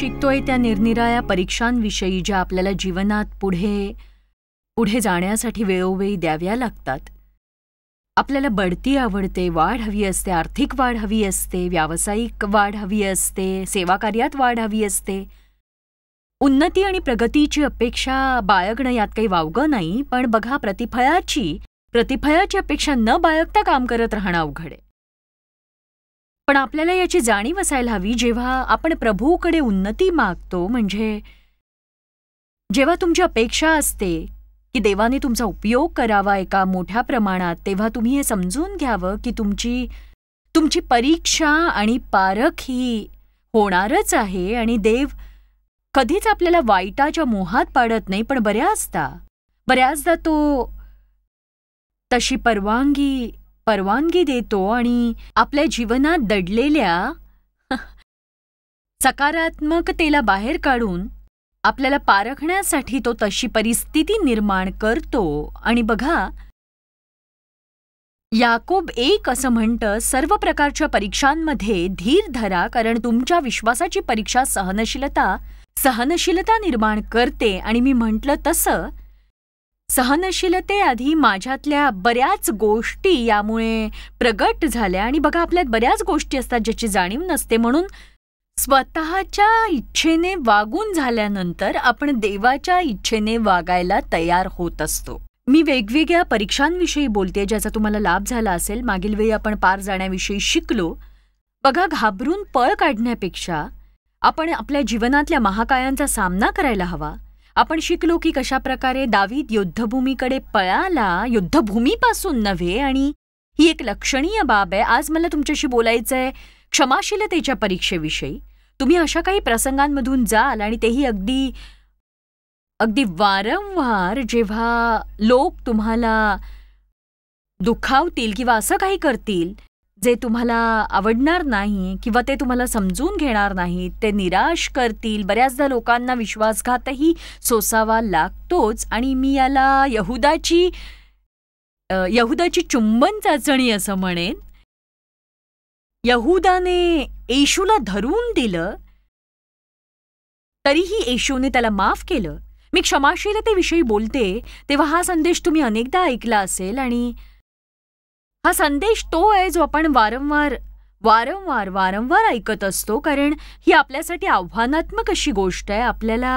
शिकतोय त्या निरनिराळ्या परीक्षांविषयी ज्या आपल्याला जीवनात पुढे पुढे जाण्यासाठी वेळोवेळी द्याव्या लागतात आपल्याला बढती आवडते वाढ हवी असते आर्थिक वाढ हवी असते व्यावसायिक वाढ हवी असते सेवाकार्यात वाढ हवी असते उन्नती आणि प्रगतीची अपेक्षा बाळगणं यात काही वावगं नाही पण बघा प्रतिफळाची प्रतिफळाची अपेक्षा न बाळगता काम करत राहणं अवघड आहे पण आपल्याला याची जाणीव असायला हवी जेव्हा आपण प्रभूकडे उन्नती मागतो म्हणजे जेव्हा तुमची अपेक्षा असते की देवाने तुमचा उपयोग करावा एका मोठ्या प्रमाणात तेव्हा तुम्ही हे समजून घ्यावं की तुमची तुमची परीक्षा आणि पारख ही होणारच आहे आणि देव कधीच आपल्याला वाईटाच्या मोहात पाडत नाही पण बऱ्याचदा बऱ्याचदा तो तशी परवानगी परवानगी देतो आणि आपल्या जीवनात दडलेल्या सकारात्मकतेला बाहेर काढून आपल्याला पारखण्यासाठी तो तशी परिस्थिती निर्माण करतो आणि बघा याकोब एक असं म्हणतं सर्व प्रकारच्या परीक्षांमध्ये धीर धरा कारण तुमच्या विश्वासाची परीक्षा सहनशीलता सहनशीलता निर्माण करते आणि मी म्हटलं तसं सहनशीलतेआधी माझ्यातल्या बऱ्याच गोष्टी यामुळे प्रगट झाल्या आणि बघा आपल्यात बऱ्याच गोष्टी असतात ज्याची जाणीव नसते म्हणून स्वतःच्या इच्छेने वागून झाल्यानंतर आपण देवाच्या इच्छेने वागायला तयार होत असतो मी वेगवेगळ्या परीक्षांविषयी बोलते ज्याचा तुम्हाला लाभ झाला असेल मागील वेळी आपण पार जाण्याविषयी शिकलो बघा घाबरून पळ काढण्यापेक्षा आपण आपल्या जीवनातल्या महाकायांचा सामना करायला हवा आपण शिकलो की कशा प्रकारे दावीद युद्धभूमीकडे पळाला युद्धभूमीपासून नव्हे आणि ही एक लक्षणीय बाब आहे आज मला तुमच्याशी बोलायचं आहे क्षमाशीलतेच्या परीक्षेविषयी तुम्ही अशा काही प्रसंगांमधून जाल आणि तेही अगदी अगदी वारंवार जेव्हा लोक तुम्हाला दुखावतील किंवा असं काही करतील जे तुम्हाला आवडणार नाही किंवा ते तुम्हाला समजून घेणार नाही ते निराश करतील बऱ्याचदा लोकांना विश्वासघातही सोसावा लागतोच आणि मी याला यहुदाची यहुदाची चुंबन चाचणी असं म्हणेन यहुदाने येशूला धरून दिलं तरीही येशूने त्याला माफ केलं मी क्षमाशीलतेविषयी बोलते तेव्हा हा संदेश तुम्ही अनेकदा ऐकला असेल आणि हा संदेश तो आहे जो आपण वारंवार वारंवार वारंवार ऐकत असतो कारण ही आपल्यासाठी आव्हानात्मक अशी गोष्ट आहे आपल्याला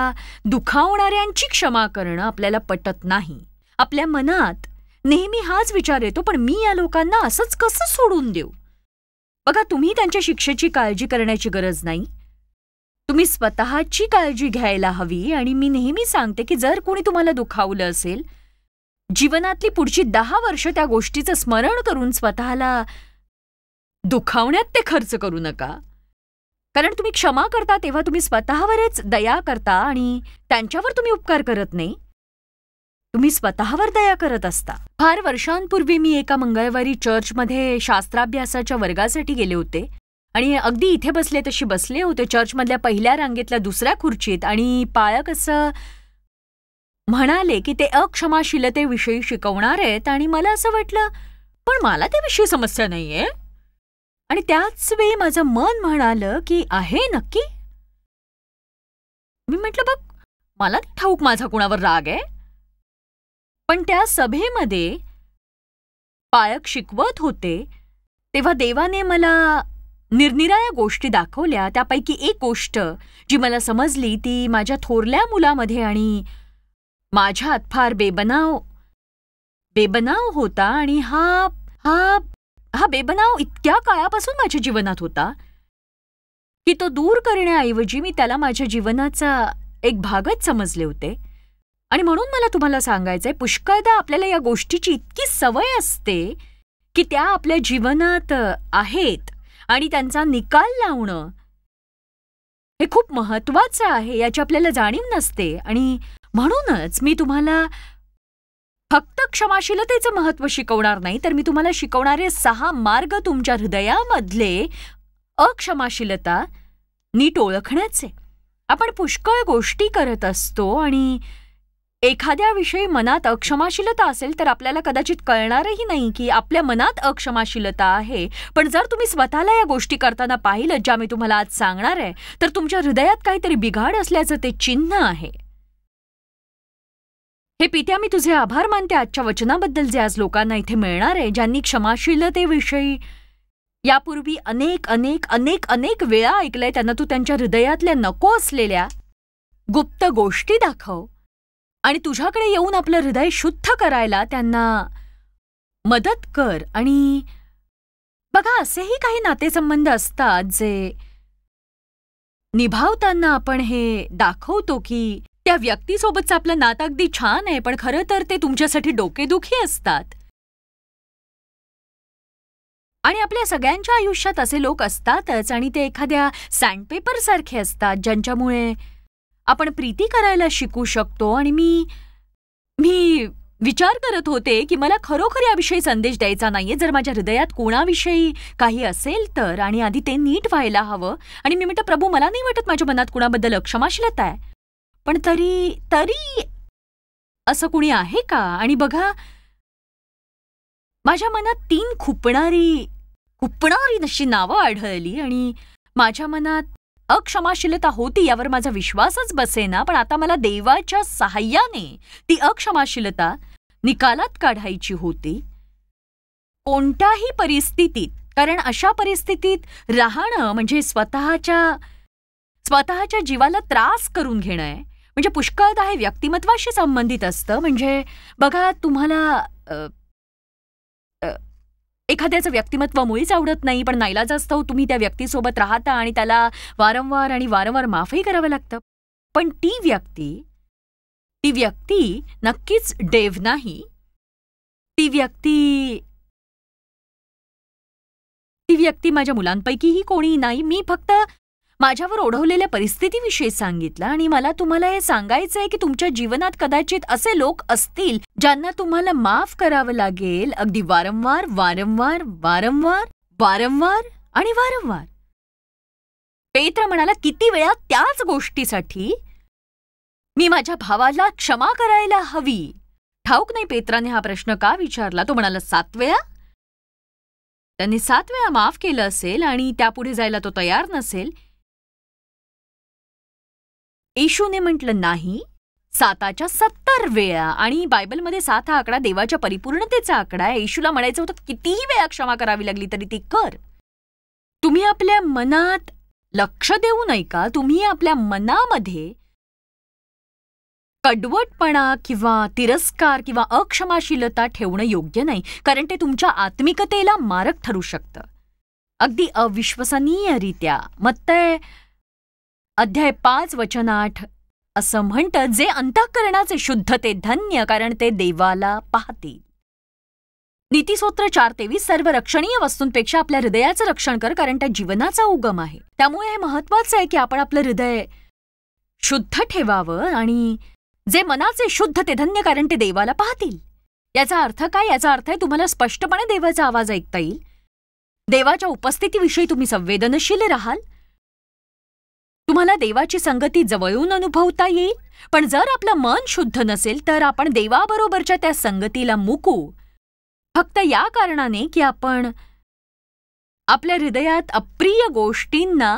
दुखावणाऱ्यांची क्षमा करणं आपल्याला पटत नाही आपल्या मनात नेहमी हाच विचार येतो पण मी या लोकांना असंच कसं सोडून देऊ बघा तुम्ही त्यांच्या शिक्षेची काळजी करण्याची गरज नाही तुम्ही स्वतःची काळजी घ्यायला हवी आणि मी नेहमी सांगते की जर कोणी तुम्हाला दुखावलं असेल जीवनातली पुढची दहा वर्ष त्या गोष्टीचं स्मरण करून स्वतःला दुखावण्यात ते खर्च करू नका कारण तुम्ही क्षमा करता तेव्हा तुम्ही स्वतःवरच दया करता आणि त्यांच्यावर तुम्ही उपकार करत नाही तुम्ही स्वतःवर दया करत असता फार वर्षांपूर्वी मी एका मंगळवारी चर्चमध्ये शास्त्राभ्यासाच्या वर्गासाठी गेले होते आणि अगदी इथे बसले तशी बसले होते चर्चमधल्या पहिल्या रांगेतल्या दुसऱ्या खुर्चीत आणि पाळक असं म्हणाले की ते अक्षमाशीलतेविषयी शिकवणार आहेत आणि मला असं वाटलं पण मला त्याविषयी समस्या नाहीये आणि त्याच वेळी माझं मन म्हणालं की आहे नक्की मी म्हटलं बघ मला ठाऊक माझा कुणावर राग आहे पण त्या सभेमध्ये पायक शिकवत होते तेव्हा देवाने मला निरनिराळ्या गोष्टी दाखवल्या त्यापैकी एक गोष्ट जी मला समजली ती माझ्या थोरल्या मुलामध्ये आणि माझ्यात फार बेबनाव बेबनाव होता आणि हा हा हा बेबनाव इतक्या काळापासून माझ्या जीवनात होता की तो दूर करण्याऐवजी मी त्याला माझ्या जीवनाचा एक भागच समजले होते आणि म्हणून मला तुम्हाला सांगायचं आहे पुष्कळदा आपल्याला या गोष्टीची इतकी सवय असते की त्या आपल्या जीवनात आहेत आणि त्यांचा निकाल लावणं हे खूप महत्त्वाचं आहे याची आपल्याला जाणीव नसते आणि म्हणूनच मी तुम्हाला फक्त क्षमाशीलतेचं महत्त्व शिकवणार नाही तर मी तुम्हाला शिकवणारे सहा मार्ग तुमच्या हृदयामधले अक्षमाशीलता नीट ओळखण्याचे आपण पुष्कळ गोष्टी करत असतो आणि एखाद्या विषयी मनात अक्षमाशीलता असेल तर आपल्याला कदाचित कळणारही नाही की आपल्या मनात अक्षमाशीलता आहे पण जर तुम्ही स्वतःला या गोष्टी करताना पाहिलं ज्या मी तुम्हाला आज सांगणार आहे तर तुमच्या हृदयात काहीतरी बिघाड असल्याचं ते चिन्ह आहे हे पित्या मी तुझे आभार मानते आजच्या वचनाबद्दल जे आज लोकांना इथे मिळणार आहे ज्यांनी क्षमाशीलतेविषयी यापूर्वी अनेक अनेक अनेक अनेक वेळा ऐकलंय त्यांना तू त्यांच्या हृदयातल्या नको असलेल्या गुप्त गोष्टी दाखव आणि तुझ्याकडे येऊन आपलं हृदय शुद्ध करायला त्यांना मदत कर आणि बघा असेही काही नातेसंबंध असतात जे निभावताना आपण हे दाखवतो की त्या व्यक्तीसोबतचं आपलं नातं अगदी छान आहे पण खरं तर ते तुमच्यासाठी डोकेदुखी असतात आणि आपल्या सगळ्यांच्या आयुष्यात असे लोक असतातच आणि ते एखाद्या सँडपेपर सारखे असतात ज्यांच्यामुळे आपण प्रीती करायला शिकू शकतो आणि मी मी विचार करत होते की मला खरोखर याविषयी संदेश द्यायचा नाहीये जर माझ्या हृदयात कोणाविषयी काही असेल तर आणि आधी ते नीट व्हायला हवं आणि मी म्हटलं प्रभू मला नाही वाटत माझ्या मनात कुणाबद्दल अक्षमाशीलता आहे पण तरी तरी असं कुणी आहे का आणि बघा माझ्या मनात तीन खुपणारी खुपणारी तशी नावं आढळली आणि माझ्या मनात अक्षमाशीलता होती यावर माझा विश्वासच बसेना पण आता मला देवाच्या सहाय्याने ती अक्षमाशीलता निकालात काढायची होती कोणत्याही परिस्थितीत कारण अशा परिस्थितीत राहणं म्हणजे स्वतःच्या स्वतःच्या जीवाला त्रास करून घेणं आहे म्हणजे पुष्कळदा हे व्यक्तिमत्वाशी संबंधित असतं म्हणजे बघा तुम्हाला एखाद्याचं व्यक्तिमत्व मुळीच आवडत नाही पण नाईलाज असतो तुम्ही त्या व्यक्तीसोबत राहता आणि त्याला वारंवार आणि वारंवार माफही करावं लागतं पण ती व्यक्ती ती व्यक्ती नक्कीच डेव नाही ती व्यक्ती ती व्यक्ती माझ्या मुलांपैकीही कोणी नाही मी फक्त माझ्यावर ओढवलेल्या परिस्थितीविषयी सांगितलं आणि मला तुम्हाला हे सांगायचं आहे की तुमच्या जीवनात कदाचित असे लोक असतील ज्यांना तुम्हाला माफ करावं लागेल अगदी वारंवार वारंवार वारंवार वारंवार आणि वारंवार पेत्र म्हणाला किती वेळा त्याच गोष्टीसाठी मी माझ्या भावाला क्षमा करायला हवी ठाऊक नाही पेत्राने हा प्रश्न का विचारला तो म्हणाला सात वेळा त्यांनी सात वेळा माफ केलं असेल आणि त्यापुढे जायला तो तयार नसेल येशूने म्हटलं नाही साताच्या सत्तर वेळा आणि बायबलमध्ये सात हा आकडा देवाच्या परिपूर्णतेचा आकडा आहे येशूला म्हणायचं होतं कितीही वेळा क्षमा करावी लागली तरी ती कर तुम्ही आपल्या मनात लक्ष देऊ नये का तुम्ही आपल्या मनामध्ये कडवटपणा किंवा तिरस्कार किंवा अक्षमाशीलता ठेवणं योग्य नाही कारण ते तुमच्या आत्मिकतेला मारक ठरू शकतं अगदी अविश्वसनीयरित्या मत्तय अध्याय पाच वचन आठ असं म्हणतं जे अंतःकरणाचे शुद्ध ते धन्य कारण ते देवाला पाहतील नीतीसूत्र चार तेवीस सर्व रक्षणीय वस्तूंपेक्षा आपल्या हृदयाचं रक्षण कर कारण त्या जीवनाचा उगम आहे त्यामुळे हे महत्वाचं आहे की आपण आपलं हृदय शुद्ध ठेवावं आणि जे मनाचे शुद्ध ते धन्य कारण ते देवाला पाहतील याचा अर्थ काय याचा अर्थ आहे तुम्हाला स्पष्टपणे देवाचा आवाज ऐकता येईल देवाच्या उपस्थितीविषयी तुम्ही संवेदनशील राहाल तुम्हाला देवाची संगती जवळून अनुभवता येईल पण जर आपलं मन शुद्ध नसेल तर आपण देवाबरोबरच्या त्या संगतीला मुकू फक्त या कारणाने की आपण आपल्या हृदयात अप्रिय गोष्टींना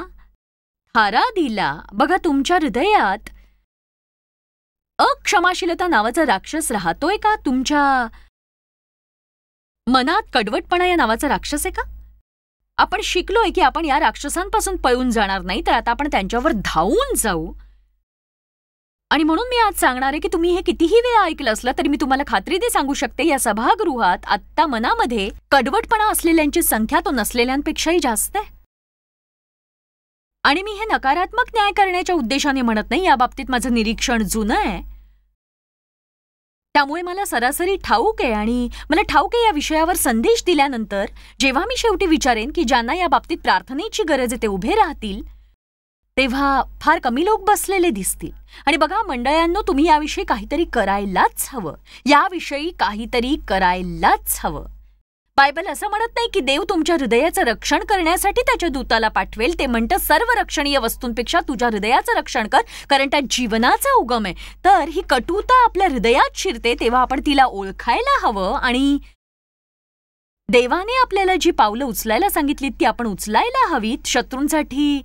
थारा दिला बघा तुमच्या हृदयात अक्षमाशीलता नावाचा राक्षस राहतोय का तुमच्या मनात कडवटपणा या नावाचा राक्षस आहे का आपण शिकलोय की आपण या राक्षसांपासून पळून जाणार नाही तर आता आपण त्यांच्यावर धावून जाऊ आणि म्हणून मी आज सांगणार आहे की तुम्ही हे कितीही वेळा ऐकलं असलं तरी मी तुम्हाला खात्री दे सांगू शकते या सभागृहात आत्ता मनामध्ये कडवटपणा असलेल्यांची संख्या तो नसलेल्यांपेक्षाही जास्त आहे आणि मी हे नकारात्मक न्याय करण्याच्या उद्देशाने म्हणत नाही या बाबतीत माझं निरीक्षण जुनं आहे त्यामुळे मला सरासरी ठाऊक आहे आणि मला ठाऊक आहे या विषयावर संदेश दिल्यानंतर जेव्हा मी शेवटी विचारेन की ज्यांना या बाबतीत प्रार्थनेची गरज आहे ते उभे राहतील तेव्हा फार कमी लोक बसलेले दिसतील आणि बघा मंडळांनो तुम्ही याविषयी काहीतरी करायलाच हवं याविषयी काहीतरी करायलाच हवं बायबल असं म्हणत नाही की देव तुमच्या हृदयाचं रक्षण करण्यासाठी त्याच्या दूताला पाठवेल ते म्हणतं सर्व रक्षणीय वस्तूंपेक्षा तुझ्या हृदयाचं रक्षण कर कारण त्या जीवनाचा उगम आहे तर ही कटुता आपल्या हृदयात शिरते तेव्हा आपण तिला ओळखायला हवं आणि देवाने आपल्याला जी पावलं उचलायला सांगितली ती आपण उचलायला हवीत शत्रूंसाठी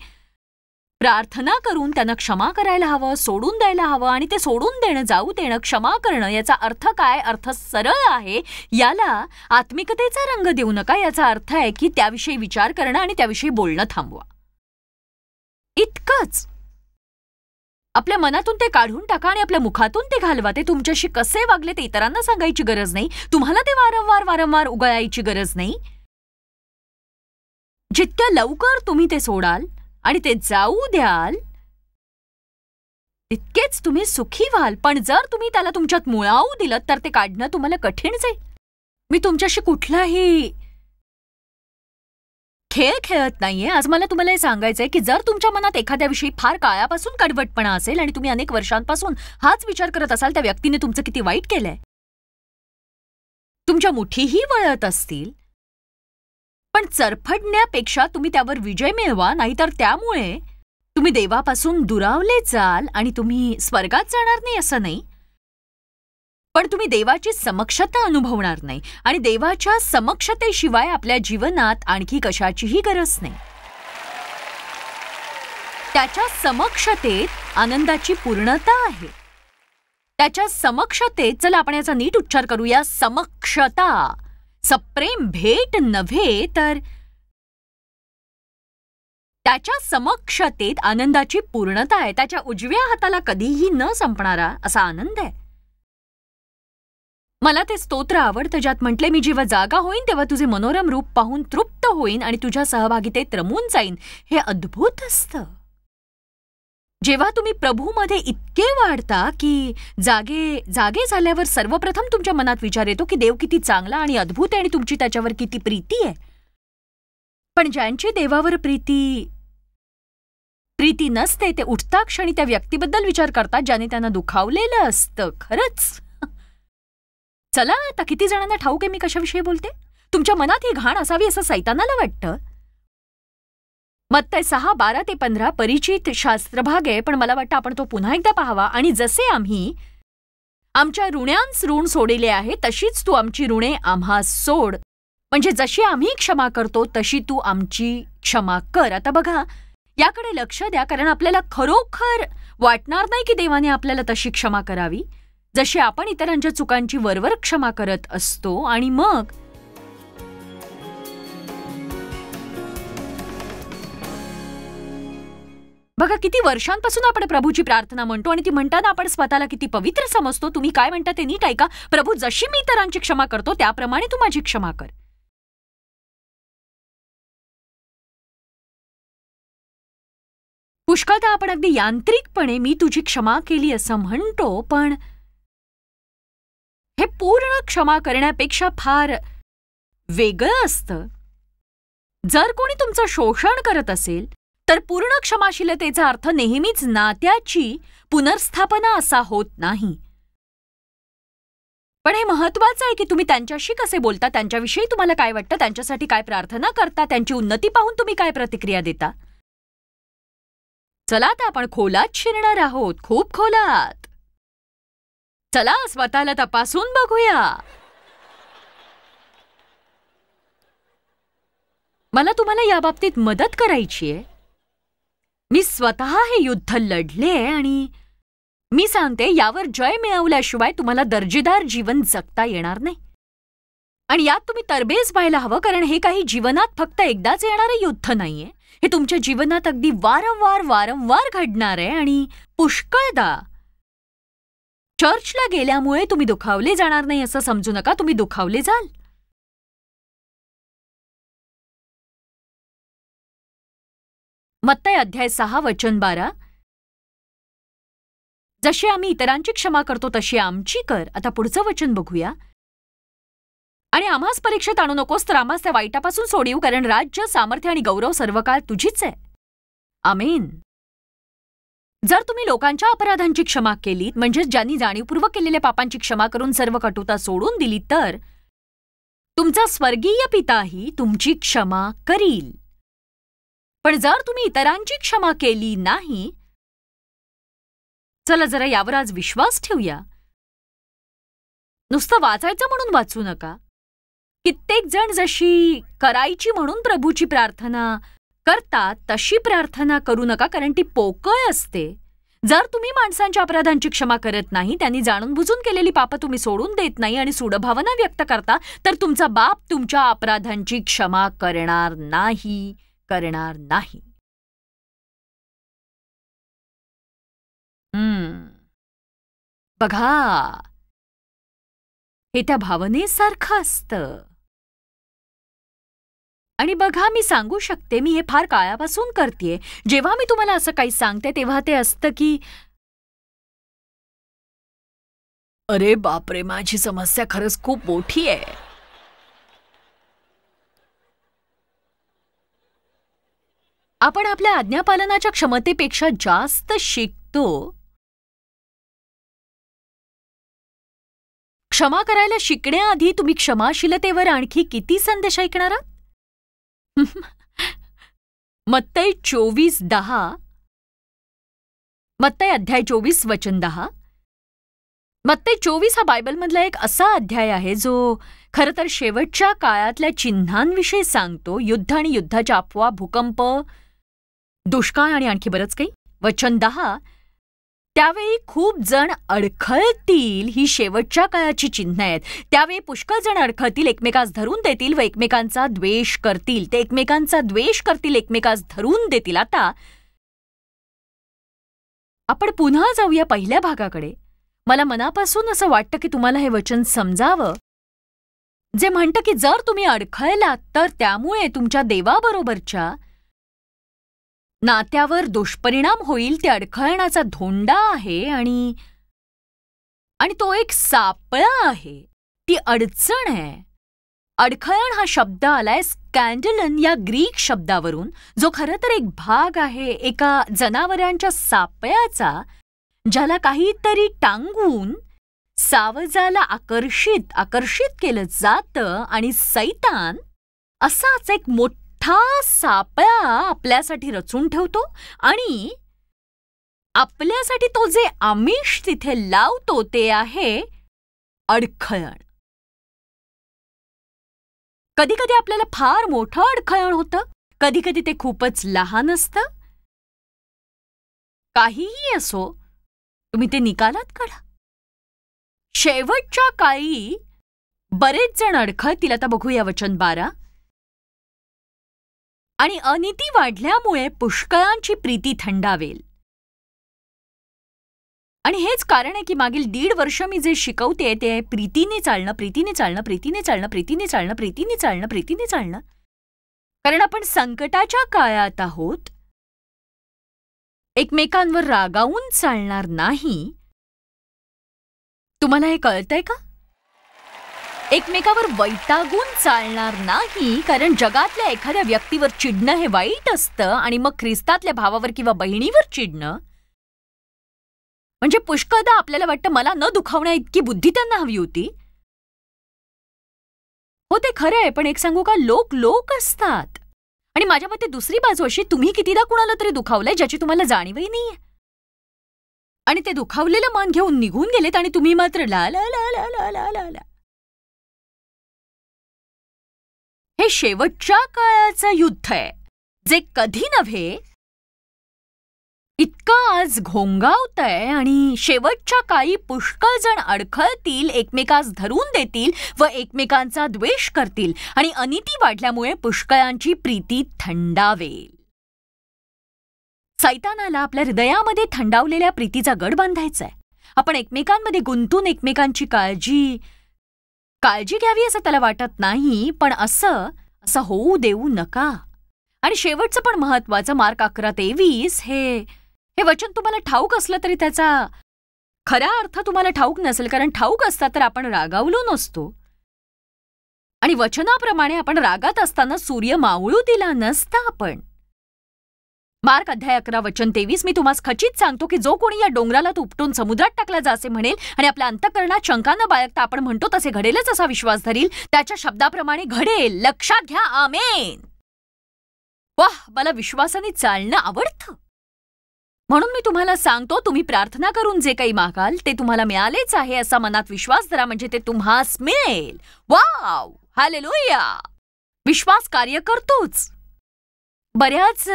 प्रार्थना करून त्यांना क्षमा करायला हवं सोडून द्यायला हवं आणि ते सोडून देणं जाऊ देणं क्षमा करणं याचा अर्थ काय अर्थ सरळ आहे याला आत्मिकतेचा रंग देऊ नका याचा अर्थ आहे की त्याविषयी विचार करणं आणि त्याविषयी बोलणं थांबवा इतकंच आपल्या मनातून ते काढून टाका आणि आपल्या मुखातून ते घालवा ते तुमच्याशी कसे वागले ते इतरांना सांगायची गरज नाही तुम्हाला ते वारंवार वारंवार उगळायची गरज नाही जितक्या लवकर तुम्ही ते सोडाल आणि ते जाऊ द्याल तितकेच तुम्ही सुखी व्हाल पण जर तुम्ही त्याला तुमच्यात मुळावू दिलं तर ते काढणं तुम्हाला कठीण जाईल मी तुमच्याशी कुठलाही खेळ खेळत नाहीये आज मला तुम्हाला हे सांगायचंय की जर तुमच्या मनात एखाद्याविषयी फार काळापासून कडवटपणा असेल आणि तुम्ही अनेक वर्षांपासून हाच विचार करत असाल त्या व्यक्तीने तुमचं किती वाईट केलंय तुमच्या मुठीही वळत असतील पण चरफडण्यापेक्षा तुम्ही त्यावर विजय मिळवा नाहीतर त्यामुळे तुम्ही देवापासून दुरावले जाल आणि तुम्ही स्वर्गात जाणार नाही असं नाही पण तुम्ही देवाची समक्षता अनुभवणार नाही आणि देवाच्या समक्षतेशिवाय आपल्या जीवनात आणखी कशाचीही गरज नाही त्याच्या समक्षतेत आनंदाची पूर्णता आहे त्याच्या समक्षतेत चला आपण याचा नीट उच्चार करूया समक्षता सप्रेम भेट नव्हे तर त्याच्या समक्षतेत आनंदाची पूर्णता आहे त्याच्या उजव्या हाताला कधीही न संपणारा असा आनंद आहे मला ते स्तोत्र आवडतं ज्यात म्हटले मी जेव्हा जागा होईन तेव्हा तुझे मनोरम रूप पाहून तृप्त होईन आणि तुझ्या सहभागितेत रमून जाईन हे अद्भुत असतं जेव्हा तुम्ही प्रभूमध्ये इतके वाढता की जागे जागे झाल्यावर सर्वप्रथम तुमच्या मनात विचार येतो की देव किती चांगला आणि अद्भुत आहे आणि तुमची त्याच्यावर किती प्रीती आहे पण ज्यांची देवावर प्रीती प्रीती नसते ते उठता क्षणी त्या व्यक्तीबद्दल विचार करतात ज्याने त्यांना दुखावलेलं असतं खरंच चला आता किती जणांना ठाऊक आहे मी कशाविषयी बोलते तुमच्या मनात ही घाण असावी असं सैतानाला वाटतं ते सहा बारा ते पंधरा परिचित शास्त्रभाग आहे पण मला वाटतं आपण तो पुन्हा एकदा पाहावा आणि जसे आम्ही आमच्या ऋण्यांस ऋण सोडिले आहे तशीच तू आमची ऋणे आम्हा सोड म्हणजे जशी आम्ही क्षमा करतो तशी तू आमची क्षमा कर आता बघा याकडे लक्ष द्या कारण आपल्याला खरोखर वाटणार नाही की देवाने आपल्याला तशी क्षमा करावी जशी आपण इतरांच्या चुकांची वरवर क्षमा करत असतो आणि मग बघा किती वर्षांपासून आपण प्रभूची प्रार्थना म्हणतो आणि ती म्हणताना आपण स्वतःला किती पवित्र समजतो तुम्ही काय म्हणता ते नीट ऐका प्रभू जशी मी इतरांची क्षमा करतो त्याप्रमाणे तू माझी क्षमा कर पुष्कळदा आपण अगदी यांत्रिकपणे मी तुझी क्षमा केली असं म्हणतो पण हे पूर्ण क्षमा करण्यापेक्षा फार वेगळं असतं जर कोणी तुमचं शोषण करत असेल तर पूर्ण क्षमाशीलतेचा अर्थ नेहमीच नात्याची पुनर्स्थापना असा होत नाही पण हे महत्वाचं आहे की तुम्ही त्यांच्याशी कसे बोलता त्यांच्याविषयी तुम्हाला काय वाटतं त्यांच्यासाठी काय प्रार्थना करता त्यांची उन्नती पाहून तुम्ही काय प्रतिक्रिया देता चला आता आपण खोलात शिरणार आहोत खूप खोलात चला स्वतःला तपासून बघूया मला तुम्हाला याबाबतीत मदत करायची आहे मी स्वतः हे युद्ध लढले आणि मी सांगते यावर जय मिळवल्याशिवाय तुम्हाला दर्जेदार जीवन जगता येणार नाही आणि यात तुम्ही तरबेज व्हायला हवं कारण हे काही जीवनात फक्त एकदाच येणारं युद्ध नाहीये हे तुमच्या जीवनात अगदी वारंवार वारंवार घडणार आहे आणि पुष्कळदा चर्चला गेल्यामुळे तुम्ही दुखावले जाणार नाही असं समजू नका तुम्ही दुखावले जाल मत्तय अध्याय सहा वचन बारा जशी आम्ही इतरांची क्षमा करतो तशी आमची कर आता पुढचं वचन बघूया आणि आम्हाच परीक्षेत आणू नकोस तर आम्हाच त्या वाईटापासून सोडीव कारण राज्य सामर्थ्य आणि गौरव काळ तुझीच आहे आमेन जर तुम्ही लोकांच्या अपराधांची क्षमा केली म्हणजेच ज्यांनी जाणीवपूर्वक केलेल्या पापांची क्षमा करून सर्व कटुता सोडून दिली तर तुमचा स्वर्गीय पिताही तुमची क्षमा करील पण जर तुम्ही इतरांची क्षमा केली नाही चला जरा यावर आज विश्वास ठेवूया नुसतं वाचायचं म्हणून वाचू नका कित्येक जण जशी करायची म्हणून प्रभूची प्रार्थना करतात तशी प्रार्थना करू नका कारण ती पोकळ असते जर तुम्ही माणसांच्या अपराधांची क्षमा करत नाही त्यांनी जाणून बुजून केलेली पाप तुम्ही सोडून देत नाही आणि सुडभावना व्यक्त करता तर तुमचा बाप तुमच्या अपराधांची क्षमा करणार नाही करणार नाही बघा हे त्या भावनेसारखं असतं आणि बघा मी सांगू शकते मी हे फार काळापासून करते जेव्हा मी तुम्हाला असं काही सांगते तेव्हा ते असतं की अरे बापरे माझी समस्या खरंच खूप मोठी आहे आपण आपल्या आज्ञापालनाच्या क्षमतेपेक्षा जास्त शिकतो क्षमा करायला शिकण्याआधी तुम्ही क्षमाशीलतेवर आणखी किती संदेश ऐकणार मत्तय चोवीस दहा मत्तय अध्याय चोवीस वचन दहा मत्तय चोवीस हा बायबलमधला एक असा अध्याय आहे जो खरं तर शेवटच्या काळातल्या चिन्हांविषयी सांगतो युद्ध आणि युद्धाच्या अफवा भूकंप दुष्काळ आणि आणखी बरंच काही वचन दहा त्यावेळी खूप जण अडखळतील ही शेवटच्या काळाची चिन्ह आहेत त्यावेळी पुष्कळ जण अडखळतील एकमेकास धरून देतील व एकमेकांचा द्वेष करतील ते एकमेकांचा द्वेष करतील एकमेकास धरून देतील आता आपण पुन्हा जाऊया पहिल्या भागाकडे मला मनापासून असं वाटतं की तुम्हाला हे वचन समजावं जे म्हणतं की जर तुम्ही अडखळलात तर त्यामुळे तुमच्या देवाबरोबरच्या नात्यावर दुष्परिणाम होईल ते अडखळण्याचा धोंडा आहे आणि आणि तो एक सापळा आहे ती अडचण आहे अडखळण हा शब्द आलाय स्कॅन्डलन या ग्रीक शब्दावरून जो खर तर एक भाग आहे एका जनावरांच्या सापळ्याचा ज्याला काहीतरी टांगून सावजाला आकर्षित आकर्षित केलं जातं आणि सैतान असाच एक मोठा मोठा सापळा आपल्यासाठी रचून ठेवतो आणि आपल्यासाठी तो जे आमिष तिथे लावतो ते आहे अडखळण कधी कधी आपल्याला फार मोठं अडखळण होतं कधी कधी ते खूपच लहान असत काहीही असो तुम्ही ते निकालात काढा शेवटच्या काळी बरेच जण अडखळतील आता बघूया वचन बारा आणि अनिती वाढल्यामुळे पुष्कळांची प्रीती थंडावेल आणि हेच कारण आहे की मागील दीड वर्ष मी जे शिकवते ते प्रीतीने चालणं प्रीतीने चालणं प्रीतीने चालणं प्रीतीने चालणं प्रीतीने चालणं प्रीतीने चालणं कारण आपण संकटाच्या काळात आहोत एकमेकांवर रागावून चालणार नाही तुम्हाला हे कळतंय का एकमेकावर वैतागून चालणार नाही कारण जगातल्या एखाद्या व्यक्तीवर चिडणं हे वाईट असतं आणि मग ख्रिस्तातल्या भावावर किंवा बहिणीवर चिडणं म्हणजे पुष्कळदा आपल्याला वाटतं मला न दुखावण्या इतकी बुद्धी त्यांना हवी होती हो ते खरं आहे पण एक सांगू का लोक लोक असतात आणि माझ्या मते दुसरी बाजू अशी तुम्ही कितीदा कुणाला तरी दुखावलंय ज्याची तुम्हाला जाणीवही नाहीये आणि ते दुखावलेलं मान घेऊन निघून गेलेत आणि तुम्ही मात्र ला ला ला ला ला ला ला हे शेवटच्या काळाचं युद्ध आहे जे कधी नव्हे इतका आज घोंगावत आहे आणि शेवटच्या काळी पुष्कळ जण अडखळतील एकमेकास धरून देतील व एकमेकांचा द्वेष करतील आणि अनिती वाढल्यामुळे पुष्कळांची प्रीती थंडावेल सैतानाला आपल्या हृदयामध्ये थंडावलेल्या प्रीतीचा गड बांधायचा आहे आपण एकमेकांमध्ये गुंतून एकमेकांची काळजी काळजी घ्यावी असं त्याला वाटत नाही पण असं असं होऊ देऊ नका आणि शेवटचं पण महत्वाचं मार्क अकरा तेवीस हे हे वचन तुम्हाला ठाऊक असलं तरी त्याचा खरा अर्थ तुम्हाला ठाऊक नसेल कारण ठाऊक असता तर आपण रागावलो नसतो आणि वचनाप्रमाणे आपण रागात असताना सूर्य मावळू दिला नसता आपण मार्क अध्याय अकरा वचन तेवीस मी तुम्हाला खचित सांगतो की जो कोणी या डोंगराला तुपटून समुद्रात टाकला जा असे म्हणेल आणि आपल्या अंतकरणात शंकानं बाळगता आपण म्हणतो तसे घडेलच असा विश्वास धरील त्याच्या शब्दाप्रमाणे घडेल लक्षात घ्या आमेन वाह मला विश्वासाने चालणं आवडतं म्हणून मी तुम्हाला सांगतो तुम्ही प्रार्थना करून जे काही मागाल ते तुम्हाला मिळालेच आहे असा मनात विश्वास धरा म्हणजे ते तुम्हास मिळेल वाव हालेलुया विश्वास कार्य करतोच बऱ्याच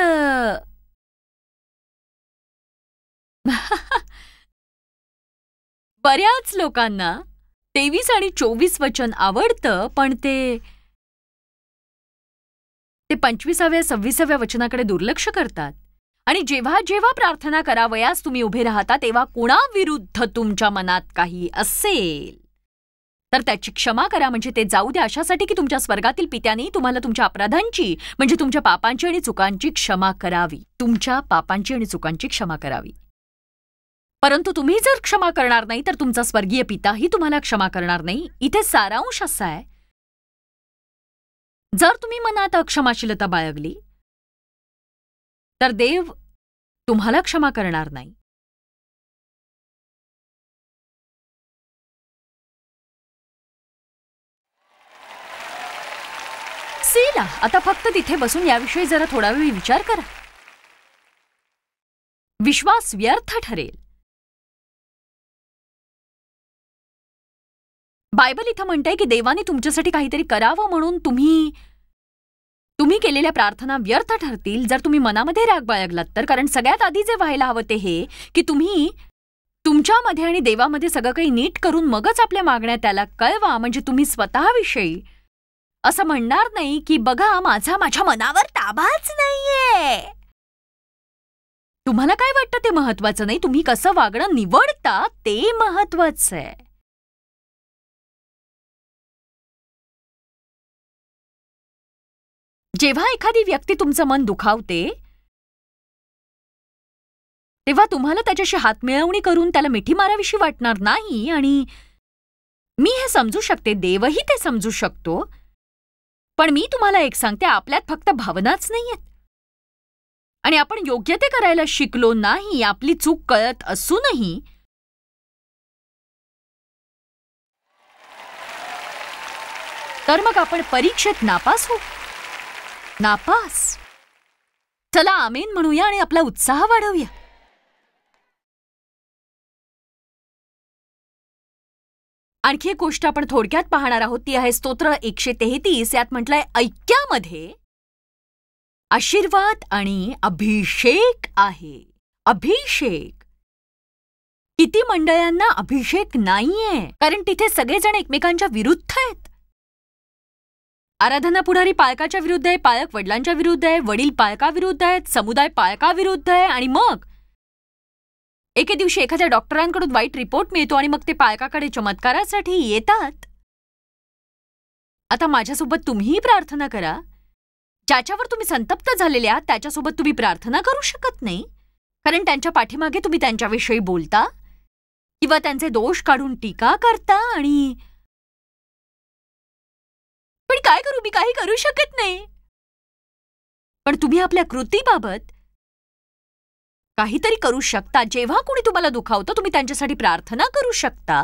बऱ्याच लोकांना तेवीस आणि चोवीस वचन आवडतं पण ते ते पंचवीसाव्या सव्वीसाव्या वचनाकडे दुर्लक्ष करतात आणि जेव्हा जेव्हा प्रार्थना करावयास तुम्ही उभे राहता तेव्हा कुणाविरुद्ध तुमच्या मनात काही असेल तर त्याची क्षमा करा म्हणजे ते जाऊ द्या अशासाठी की तुमच्या स्वर्गातील पित्यांनी तुम्हाला तुमच्या अपराधांची म्हणजे तुमच्या पापांची आणि चुकांची क्षमा करावी तुमच्या पापांची आणि चुकांची क्षमा करावी परंतु तुम्ही जर क्षमा करणार नाही तर तुमचा स्वर्गीय पिताही तुम्हाला क्षमा करणार नाही इथे सारांश असा आहे जर तुम्ही मनात अक्षमाशीलता बाळगली तर देव तुम्हाला क्षमा करणार नाही सीला आता फक्त तिथे बसून याविषयी जरा थोडा वेळ विचार करा विश्वास व्यर्थ ठरेल बायबल इथं म्हणतंय की देवाने तुमच्यासाठी काहीतरी करावं म्हणून तुम्ही तुम्ही केलेल्या प्रार्थना व्यर्थ ठरतील जर तुम्ही मनामध्ये राग बाळगलात तर कारण सगळ्यात आधी जे व्हायला हवं ते हे की तुम्ही तुमच्यामध्ये आणि देवामध्ये सगळं काही नीट करून मगच आपल्या मागण्या त्याला कळवा म्हणजे तुम्ही स्वतःविषयी असं म्हणणार नाही की बघा माझा माझ्या मनावर ताबाच नाहीये तुम्हाला काय वाटतं ते महत्वाचं नाही तुम्ही कसं वागणं निवडता ते महत्वाचं आहे जेव्हा एखादी व्यक्ती तुमचं मन दुखावते तेव्हा तुम्हाला त्याच्याशी हातमिळवणी करून त्याला मिठी माराविषयी वाटणार नाही आणि मी हे समजू शकते देवही ते समजू शकतो पण मी तुम्हाला एक सांगते आपल्यात फक्त भावनाच नाही आहेत आणि आपण योग्य ते करायला शिकलो नाही आपली चूक कळत असूनही तर मग आपण परीक्षेत नापास होऊ नापास चला आमेन म्हणूया आणि आपला उत्साह वाढवूया आणखी एक गोष्ट आपण थोडक्यात पाहणार आहोत ती आहे स्तोत्र एकशे तेहतीस यात म्हटलंय ऐक्यामध्ये आशीर्वाद आणि अभिषेक आहे अभिषेक किती मंडळांना अभिषेक नाहीये कारण तिथे सगळेजण एकमेकांच्या विरुद्ध आहेत आराधना पुढारी पालकाच्या विरुद्ध आहे पालक वडिलांच्या विरुद्ध आहे वडील पालकाविरुद्ध आहेत समुदाय पालकाविरुद्ध आहे आणि मग एके दिवशी एखाद्या डॉक्टरांकडून वाईट रिपोर्ट मिळतो आणि मग ते पालकाकडे चमत्कारासाठी येतात आता माझ्यासोबत तुम्हीही प्रार्थना करा ज्याच्यावर तुम्ही संतप्त झालेले आहात त्याच्यासोबत तुम्ही प्रार्थना करू शकत नाही कारण त्यांच्या पाठीमागे तुम्ही त्यांच्याविषयी बोलता किंवा त्यांचे दोष काढून टीका करता आणि काय करू मी काही करू शकत नाही पण तुम्ही आपल्या कृतीबाबत काहीतरी करू शकता जेव्हा कोणी तुम्हाला दुखावतं तुम्ही त्यांच्यासाठी प्रार्थना करू शकता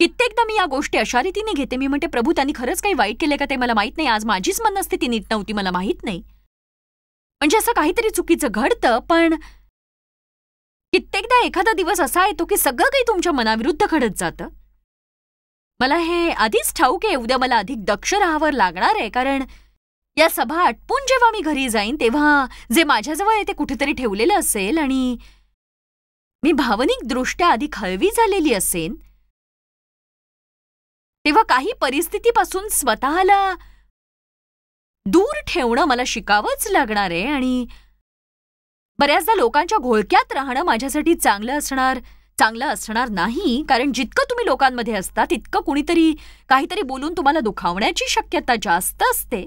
कित्येकदा मी या गोष्टी अशा रीतीने घेते मी म्हणते प्रभू त्यांनी खरंच काही वाईट केले का ते मला माहीत नाही आज माझीच मनस्थिती नीट नव्हती मला माहीत नाही म्हणजे असं काहीतरी चुकीचं घडतं पण कित्येकदा एखादा दिवस असा येतो की सगळं काही तुमच्या मनाविरुद्ध घडत जातं मला हे आधीच ठाऊक आहे उद्या मला अधिक दक्ष राहावर लागणार आहे कारण या सभा आटपून जेव्हा मी घरी जाईन तेव्हा जे माझ्याजवळ आहे ते कुठेतरी ठेवलेलं असेल आणि मी भावनिकदृष्ट्या अधिक हळवी झालेली असेन तेव्हा काही परिस्थितीपासून स्वतःला दूर ठेवणं मला शिकावंच लागणार आहे आणि बऱ्याचदा लोकांच्या घोळक्यात राहणं माझ्यासाठी चांगलं असणार चांगलं असणार नाही कारण जितकं तुम्ही लोकांमध्ये असता तितकं कुणीतरी काहीतरी बोलून तुम्हाला दुखावण्याची शक्यता जास्त असते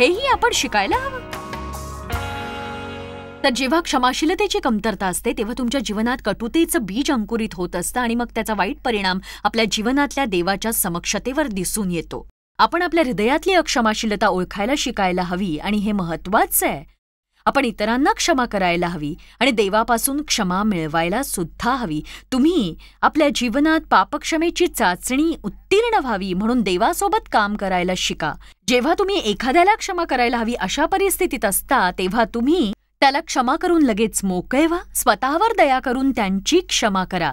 हेही आपण शिकायला हवं तर जेव्हा क्षमाशीलतेची कमतरता असते तेव्हा तुमच्या जीवनात कटुतेचं बीज अंकुरित होत असतं आणि मग त्याचा वाईट परिणाम आपल्या जीवनातल्या देवाच्या समक्षतेवर दिसून येतो आपण आपल्या हृदयातली अक्षमाशीलता ओळखायला शिकायला हवी आणि हे महत्वाचं आहे आपण इतरांना क्षमा करायला हवी आणि देवापासून क्षमा मिळवायला सुद्धा हवी तुम्ही आपल्या जीवनात पापक्षमेची चाचणी उत्तीर्ण व्हावी म्हणून देवासोबत काम करायला शिका जेव्हा तुम्ही एखाद्याला क्षमा करायला हवी अशा परिस्थितीत असता तेव्हा तुम्ही त्याला क्षमा करून लगेच मोकळे व्हा स्वतःवर दया करून त्यांची क्षमा करा